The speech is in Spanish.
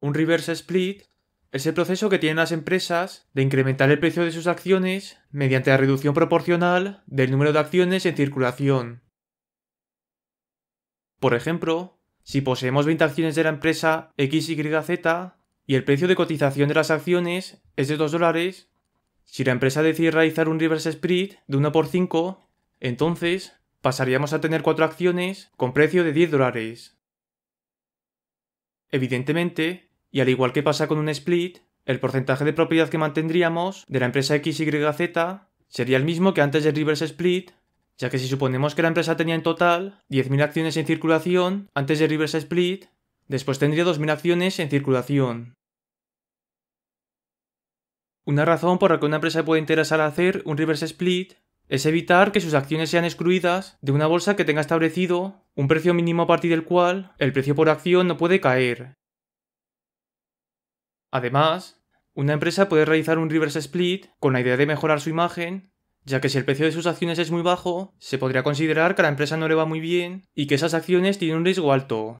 Un reverse split es el proceso que tienen las empresas de incrementar el precio de sus acciones mediante la reducción proporcional del número de acciones en circulación. Por ejemplo, si poseemos 20 acciones de la empresa XYZ y el precio de cotización de las acciones es de 2 dólares, si la empresa decide realizar un reverse split de 1 por 5, entonces pasaríamos a tener 4 acciones con precio de 10 dólares. Evidentemente, y al igual que pasa con un split, el porcentaje de propiedad que mantendríamos de la empresa XYZ sería el mismo que antes del reverse split, ya que si suponemos que la empresa tenía en total 10.000 acciones en circulación antes del reverse split, después tendría 2.000 acciones en circulación. Una razón por la que una empresa puede interesar hacer un reverse split es evitar que sus acciones sean excluidas de una bolsa que tenga establecido un precio mínimo a partir del cual el precio por acción no puede caer, Además, una empresa puede realizar un reverse split con la idea de mejorar su imagen, ya que si el precio de sus acciones es muy bajo, se podría considerar que a la empresa no le va muy bien y que esas acciones tienen un riesgo alto,